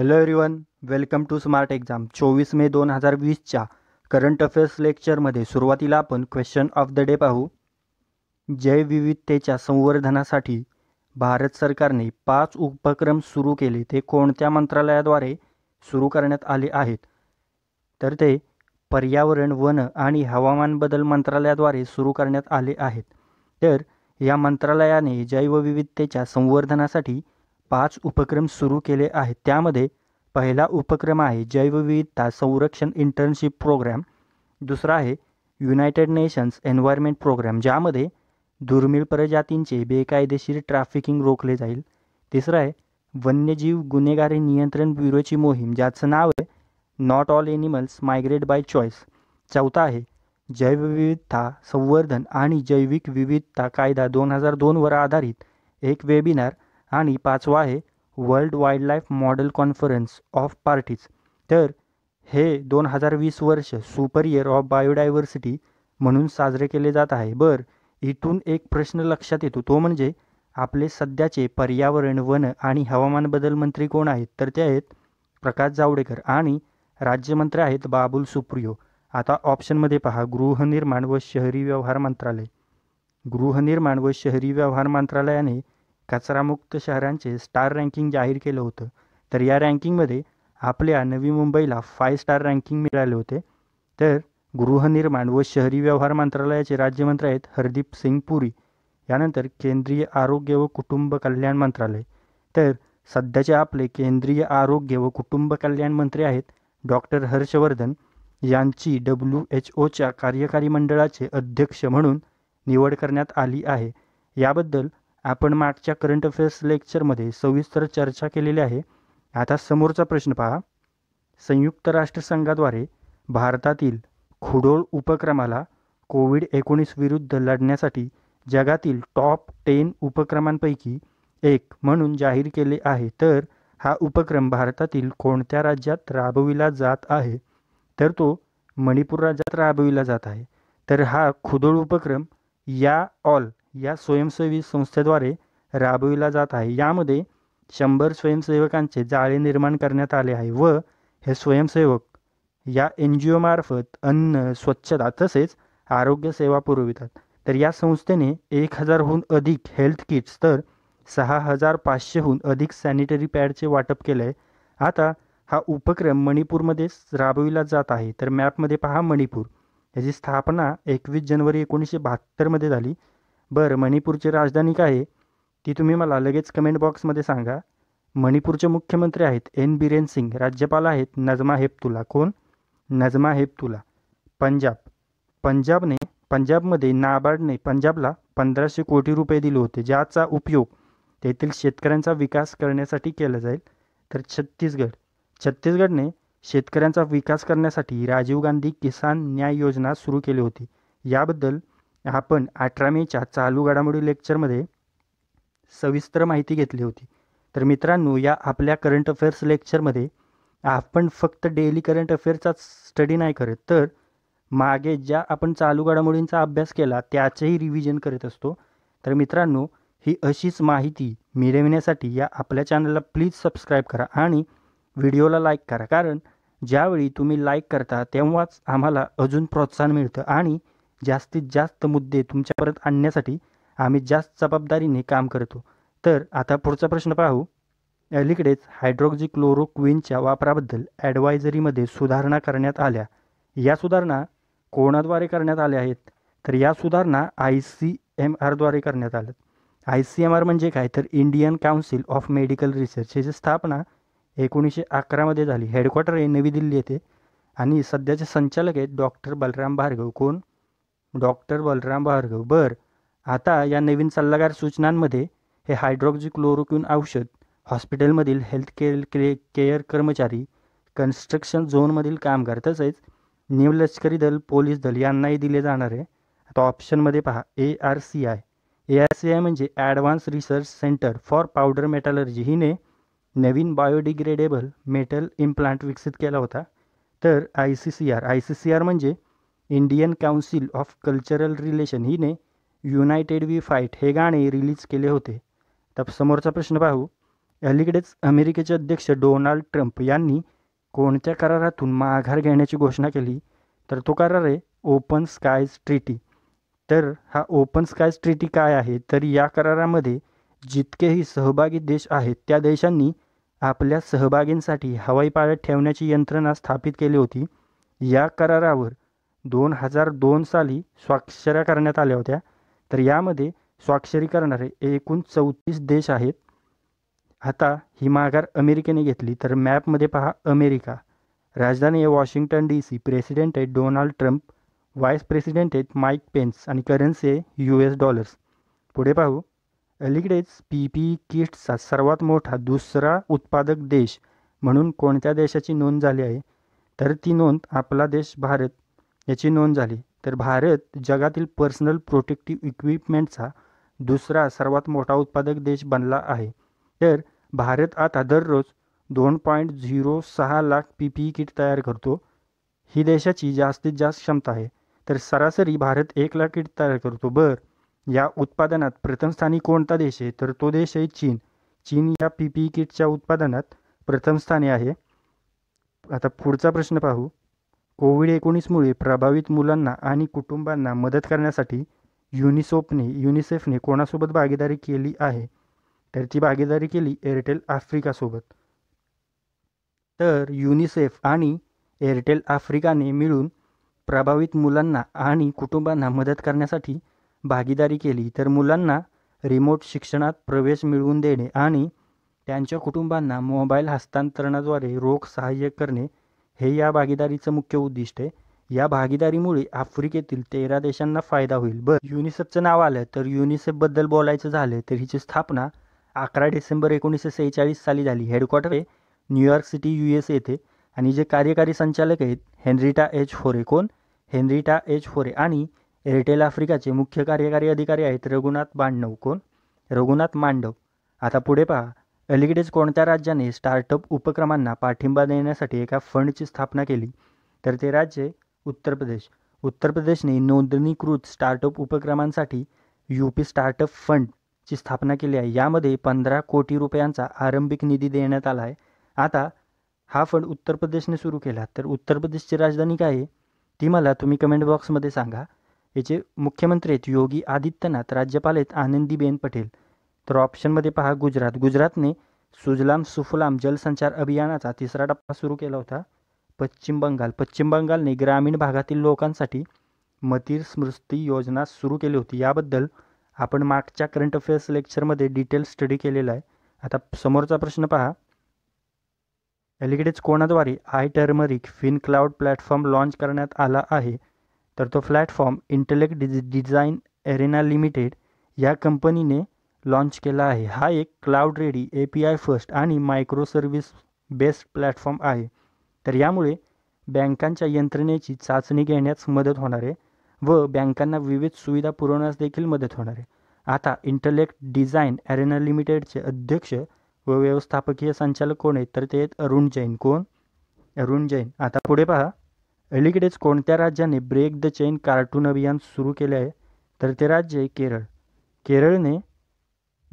hello everyone welcome to smart exam चोवीस May दोन हजार वीसच्या करंट अफेअर्स लेक्चरमध्ये सुरुवातीला आपण क्वेश्चन ऑफ द डे पाहू जैवविविधतेच्या संवर्धनासाठी भारत सरकारने पाच उपक्रम सुरू केले ते कोणत्या मंत्रालयाद्वारे सुरू करण्यात आले आहेत तर ते पर्यावरण वन आणि हवामान बदल मंत्रालयाद्वारे सुरू करण्यात आले आहेत तर या मंत्रालयाने जैवविविधतेच्या संवर्धनासाठी पाच उपक्रम सुरू केले आहेत त्यामध्ये पहिला उपक्रम आहे जैवविविधता संरक्षण इंटर्नशिप प्रोग्रॅम दुसरा आहे युनायटेड नेशन्स एन्व्हायरमेंट प्रोग्रॅम ज्यामध्ये दुर्मिळ प्रजातींचे बेकायदेशीर ट्रॅफिकिंग रोखले जाईल तिसरं आहे वन्यजीव गुन्हेगारी नियंत्रण ब्युरोची मोहीम ज्याचं नाव आहे not all animals migrate by choice चौथा आहे जैवविविधता संवर्धन आणि जैविक विविधता कायदा दोन हजार दोनवर आधारित एक वेबिनार आणि पाचवा आहे world life model conference of parties तर हे दोन हजार वीस वर्ष सुपर इयर ऑफ बायोडायव्हर्सिटी म्हणून साजरे केले जात आहे बरं इथून एक प्रश्न लक्षात येतो तो म्हणजे आपले सध्याचे पर्यावरण वन आणि हवामान बदल मंत्री कोण आहेत तर ते आहेत प्रकाश जावडेकर आणि राज्यमंत्री आहेत बाबुल सुप्रियो आता ऑप्शनमध्ये पहा गृहनिर्माण व शहरी व्यवहार मंत्रालय गृहनिर्माण व शहरी व्यवहार मंत्रालयाने कचरामुक्त शहरांचे स्टार रँकिंग जाहीर केलं होतं तर या रँकिंगमध्ये आपल्या नवी मुंबईला फाय स्टार रँकिंग मिळाले होते तर गृहनिर्माण व शहरी व्यवहार मंत्रालयाचे राज्यमंत्री आहेत हरदीप सिंग पुरी यानंतर केंद्रीय आरोग्य व कुटुंब कल्याण मंत्रालय तर सध्याचे आपले केंद्रीय आरोग्य व कुटुंब कल्याण मंत्री आहेत डॉक्टर हर्षवर्धन यांची डब्ल्यू एच ओच्या कार्यकारी मंडळाचे अध्यक्ष म्हणून निवड करण्यात आली आहे याबद्दल आपण मागच्या करंट अफेअर्स लेक्चरमध्ये सविस्तर चर्चा केलेली आहे आता समोरचा प्रश्न पहा संयुक्त राष्ट्रसंघाद्वारे भारतातील खुडोळ उपक्रमाला कोविड एकोणीस विरुद्ध लढण्यासाठी जगातील टॉप टेन उपक्रमांपैकी एक म्हणून जाहीर केले आहे तर हा उपक्रम भारतातील कोणत्या राज्यात राबविला जात आहे तर तो मणिपूर राज्यात राबविला जात आहे तर हा खुदोळ उपक्रम या ऑल या स्वयंसेवी संस्थेद्वारे राबविला जात आहे यामध्ये शंभर स्वयंसेवकांचे जाळे निर्माण करण्यात आले आहे व हे स्वयंसेवक या एन जी ओमार्फत अन्न स्वच्छता तसेच आरोग्य सेवा पुरवितात तर या संस्थेने एक हजारहून अधिक हेल्थ किट्स तर सहा हजार पाचशेहून अधिक सॅनिटरी पॅडचे वाटप केले आहे आता हा उपक्रम मणिपूरमध्ये राबविला जात आहे तर मॅपमध्ये पहा मणिपूर याची स्थापना एकवीस जानेवारी एकोणीसशे बहात्तरमध्ये झाली बरं मणिपूरची राजधानी काय आहे ती तुम्ही मला लगेच कमेंट बॉक्समध्ये सांगा मणिपूरचे मुख्यमंत्री आहेत एन बिरेन सिंग राज्यपाल आहेत नजमा हेपतुला कोण नजमा हेपतुला पंजाब पंजाबने पंजाबमध्ये नाबार्डने पंजाबला पंधराशे कोटी रुपये दिले होते ज्याचा उपयोग तेथील शेतकऱ्यांचा विकास करण्यासाठी केला जाईल तर छत्तीसगड छत्तीसगडने शेतकऱ्यांचा विकास करण्यासाठी राजीव गांधी किसान न्याय योजना सुरू केली होती याबद्दल आपण अठरा मेच्या चालू घडामोडी लेक्चरमध्ये सविस्तर माहिती घेतली होती तर मित्रांनो या आपल्या करंट अफेअर्स लेक्चरमध्ये आपण फक्त डेली करंट अफेअरचा स्टडी नाही करत तर मागे ज्या आपण चालू घडामोडींचा अभ्यास केला त्याचेही रिव्हिजन करत असतो तर मित्रांनो ही अशीच माहिती मिळविण्यासाठी या आपल्या चॅनलला प्लीज सबस्क्राईब करा आणि व्हिडिओला लाईक करा कारण ज्यावेळी तुम्ही लाईक करता तेव्हाच आम्हाला अजून प्रोत्साहन मिळतं आणि जास्तीत जास्त मुद्दे तुमच्यापर्यंत आणण्यासाठी आम्ही जास्त जबाबदारीने काम करतो तर आता पुढचा प्रश्न पाहू अलीकडेच क्लोरोक्विनच्या वापराबद्दल ॲडवायझरीमध्ये सुधारणा करण्यात आल्या या सुधारणा कोणाद्वारे करण्यात आल्या आहेत तर या सुधारणा आय सी एम आरद्वारे करण्यात आल्या आय सी एम आर म्हणजे काय तर Indian council of medical research याची स्थापना एकोणीसशे अकरामध्ये झाली हेडक्वॉर्टर हे नवी दिल्ली येथे आणि सध्याचे संचालक आहेत डॉक्टर बलराम भार्गव कोण डॉक्टर बलराम भार्गव बर आता या नवीन सल्लागार सूचनांमध्ये हे क्लोरोक्विन औषध हॉस्पिटलमधील हेल्थ केअर के केअर कर्मचारी कन्स्ट्रक्शन झोनमधील कामगार तसेच न्यू लष्करी दल पोलीस दल यांनाही दिले जाणार आहे आता ऑप्शनमध्ये पहा A R C I A R C I म्हणजे advance research centre for powder metallurgy हिने नवीन बायोडिग्रेडेबल मेटल इम्प्लांट विकसित केला होता तर I C C R I C C R म्हणजे Indian council of cultural relation हिने युनायटेड वी फाईट हे गाणे रिलीज केले होते तर समोरचा प्रश्न पाहू अलीकडेच अमेरिकेचे अध्यक्ष डोनाल्ड ट्रम्प यांनी कोणत्या करारातून माघार घेण्याची घोषणा केली तर तो करार आहे ओपन स्कायज ट्रीटी तर हा ओपन स्कायज ट्रीटी काय आहे तर या करारामध्ये जितकेही सहभागी देश आहेत त्या देशांनी आपल्या सहभागींसाठी हवाई पाळत ठेवण्याची यंत्रणा स्थापित केली होती या करारावर दोन हजार दोन साली स्वाक्षऱ्या करण्यात आल्या होत्या तर यामध्ये स्वाक्षरी करणारे एकूण चौतीस देश आहेत आता ही माघार अमेरिकेने घेतली तर मॅपमध्ये पहा अमेरिका राजधानी आहे वॉशिंग्टन डी सी प्रेसिडेंट आहेत डोनाल्ड ट्रम्प व्हाईस प्रेसिडेंट आहेत माईक पेन्स आणि करन्सी आहे यू एस डॉलर्स पुढे पाहू अलीकडेच पी पी किट्सचा सर्वात मोठा दुसरा उत्पादक देश म्हणून कोणत्या देशाची नोंद झाली आहे तर ती नोंद आपला देश भारत याची नोंद झाली तर भारत जगातील पर्सनल प्रोटेक्टिव्ह इक्विपमेंटचा दुसरा सर्वात मोठा उत्पादक देश बनला आहे तर भारत आता दररोज दोन पॉईंट झिरो सहा लाख पी पी किट तयार करतो ही देशाची जास्तीत जास्त क्षमता आहे तर सरासरी भारत एक लाख किट तयार करतो बर या उत्पादनात प्रथम स्थानी कोणता देश आहे तर तो देश आहे चीन चीन या पी पी किटच्या उत्पादनात प्रथम स्थानी आहे आता पुढचा प्रश्न पाहू कोविड एकोणीसमुळे प्रभावित मुलांना आणि कुटुंबांना मदत करण्यासाठी युनिसोपने युनिसेफने कोणासोबत भागीदारी केली आहे तर ती भागीदारी केली एअरटेल आफ्रिकासोबत तर युनिसेफ आणि एअरटेल आफ्रिकाने मिळून प्रभावित मुलांना आणि कुटुंबांना मदत करण्यासाठी भागीदारी केली तर मुलांना रिमोट शिक्षणात प्रवेश मिळवून देणे आणि त्यांच्या कुटुंबांना मोबाईल हस्तांतरणाद्वारे रोख सहाय्य करणे हे या भागीदारीचं मुख्य उद्दिष्ट आहे या भागीदारीमुळे आफ्रिकेतील तेरा देशांना फायदा होईल बरं युनिसेफचं नाव आलं तर युनिसेफबद्दल बोलायचं झालं तर हिची स्थापना अकरा डिसेंबर एकोणीसशे सेहेचाळीस साली झाली हेडक्वार्टर आहे न्यूयॉर्क सिटी यू एस येथे आणि जे कार्यकारी संचालक आहेत हेनरिटा एच फोरे कोण हेनरिटा एच फोरे आणि एअरटेल आफ्रिकाचे मुख्य कार्यकारी अधिकारी आहेत रघुनाथ बांडव कोण रघुनाथ मांडव आता पुढे पहा अलीकडेच कोणत्या राज्याने स्टार्टअप उपक्रमांना पाठिंबा देण्यासाठी एका फंडची स्थापना केली तर ते राज्य उत्तर प्रदेश उत्तर प्रदेशने नोंदणीकृत स्टार्टअप उपक्रमांसाठी यू पी स्टार्टअप फंडची स्थापना केली आहे यामध्ये पंधरा कोटी रुपयांचा आरंभिक निधी देण्यात आला आहे आता हा फंड उत्तर प्रदेशने सुरू केला तर उत्तर प्रदेशची राजधानी काय आहे ती मला तुम्ही कमेंट बॉक्समध्ये सांगा याचे मुख्यमंत्री आहेत योगी आदित्यनाथ राज्यपाल आहेत आनंदीबेन पटेल तर ऑप्शनमध्ये पहा गुजरात गुजरातने सुजलाम सुफलाम जलसंचार अभियानाचा तिसरा टप्पा सुरू केला होता पश्चिम बंगाल पश्चिम बंगालने ग्रामीण भागातील लोकांसाठी मतीर स्मृती योजना सुरू केली होती याबद्दल आपण मागच्या करंट अफेअर्स लेक्चरमध्ये डिटेल स्टडी केलेला आहे आता समोरचा प्रश्न पहा अलीकडेच कोणाद्वारे I turmeric fin cloud platform launch करण्यात आला आहे तर तो प्लॅटफॉर्म इंटेलेक्ट डिज डिझाईन एरेना लिमिटेड या कंपनीने लॉन्च केला आहे हा एक cloud ready A P I first आणि मायक्रो सर्व्हिस बेस्ड प्लॅटफॉर्म आहे तर यामुळे बँकांच्या यंत्रणेची चाचणी घेण्यास मदत होणार आहे व बँकांना विविध सुविधा पुरवण्यास देखील मदत होणार आहे आता इंटरलेक्ट डिझाईन अरेना लिमिटेडचे अध्यक्ष व व्यवस्थापकीय संचालक कोण आहेत तर ते आहेत अरुण जैन कोण अरुण जैन आता पुढे पहा अलीकडेच कोणत्या राज्याने ब्रेक द चेन कार्टून अभियान सुरू केले आहे तर ते राज्य आहे केरळ केरळने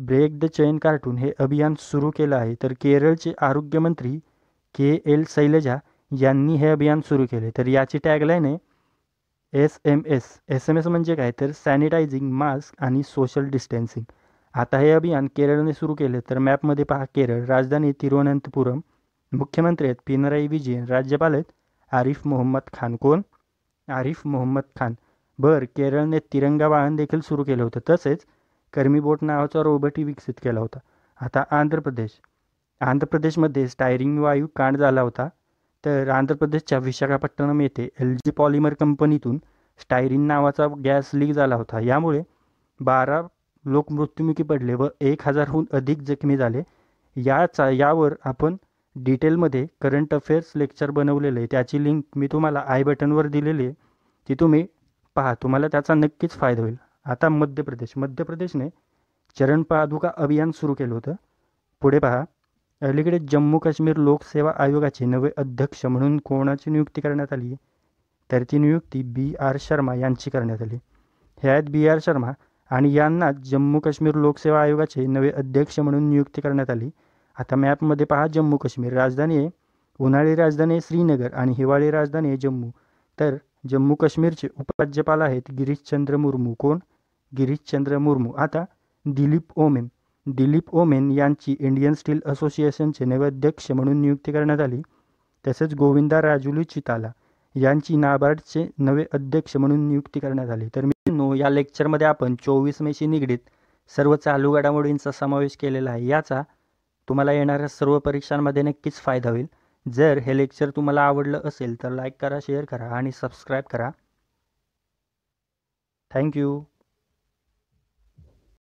ब्रेक द चेन कार्टून हे अभियान सुरू केलं आहे तर केरळचे आरोग्यमंत्री के एल शैलजा यांनी हे अभियान सुरू केले तर याची टॅगलाईन आहे S M S S M S म्हणजे काय तर सॅनिटायझिंग मास्क आणि सोशल डिस्टन्सिंग आता हे अभियान केरळने सुरू केले तर मॅपमध्ये पहा केरळ राजधानी तिरुवनंतपुरम मुख्यमंत्री आहेत पिनराई विजयन राज्यपाल आहेत आरिफ मोहम्मद खान कोण आरिफ मोहम्मद खान बर केरळने तिरंगा वाहन देखील सुरू केलं होतं तसेच कर्मीबोट नावाचा रोबोटही विकसित केला होता आता आंध्र प्रदेश आंध्र प्रदेशमध्ये स्टायरिंग वायू कांड झाला होता तर आंध्र प्रदेशच्या विशाखापट्टणम येथे एल जी पॉलिमर कंपनीतून स्टायरिन नावाचा गॅस लीक झाला होता यामुळे बारा लोक मृत्युमुखी पडले व एक हजारहून अधिक जखमी झाले याचा यावर आपण डिटेलमध्ये करंट अफेअर्स लेक्चर बनवलेलं आहे त्याची लिंक मी तुम्हाला आय बटनवर दिलेली आहे ती तुम्ही पहा तुम्हाला त्याचा नक्कीच फायदा होईल आता मध्य प्रदेश मध्य प्रदेशने चरण पादुका अभियान सुरू केलं होतं पुढे पहा अलीकडे जम्मू काश्मीर लोकसेवा आयोगाचे नवे अध्यक्ष म्हणून कोणाची नियुक्ती करण्यात आली तर ती नियुक्ती बी आर शर्मा यांची करण्यात आली हे आहेत बी आर शर्मा आणि यांना जम्मू काश्मीर लोकसेवा आयोगाचे नवे अध्यक्ष म्हणून नियुक्ती करण्यात आली आता मॅपमध्ये पहा जम्मू काश्मीर राजधानी आहे उन्हाळी राजधानी आहे श्रीनगर आणि हिवाळी राजधानी आहे जम्मू तर जम्मू काश्मीरचे उपराज्यपाल आहेत गिरीशचंद्र मुर्मू कोण गिरीशचंद्र मुर्मू आता दिलीप ओमेन दिलीप ओमेन यांची इंडियन स्टील असोसिएशनचे अध्यक्ष म्हणून नियुक्ती करण्यात आली तसेच गोविंदा राजुलू चिताला यांची नाबार्डचे नवे अध्यक्ष म्हणून नियुक्ती करण्यात आली तर मित्रांनो या लेक्चरमध्ये आपण चोवीस मेशी निगडीत सर्व चालू घडामोडींचा समावेश केलेला आहे याचा तुम्हाला येणाऱ्या सर्व परीक्षांमध्ये नक्कीच फायदा होईल जर हे लेक्चर तुम्हाला आवडलं असेल तर लाईक करा शेअर करा आणि सबस्क्राईब करा थँक्यू